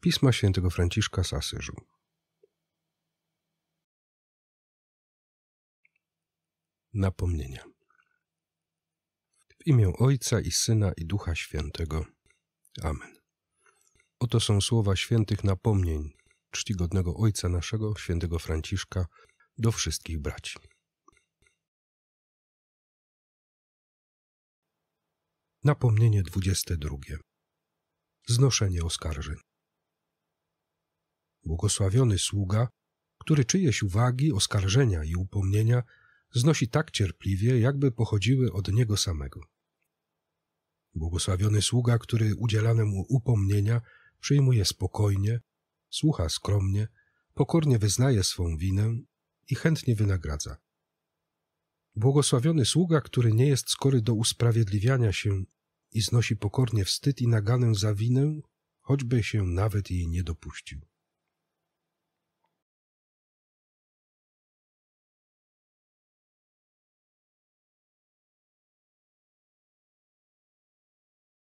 Pisma świętego Franciszka z Asyżu. Napomnienia. W imię Ojca i Syna i Ducha Świętego. Amen. Oto są słowa świętych napomnień czcigodnego Ojca naszego, świętego Franciszka, do wszystkich braci. Napomnienie 22. Znoszenie oskarżeń błogosławiony sługa, który czyjeś uwagi, oskarżenia i upomnienia znosi tak cierpliwie, jakby pochodziły od niego samego. Błogosławiony sługa, który udzielane mu upomnienia przyjmuje spokojnie, słucha skromnie, pokornie wyznaje swą winę i chętnie wynagradza. Błogosławiony sługa, który nie jest skory do usprawiedliwiania się i znosi pokornie wstyd i naganę za winę, choćby się nawet jej nie dopuścił.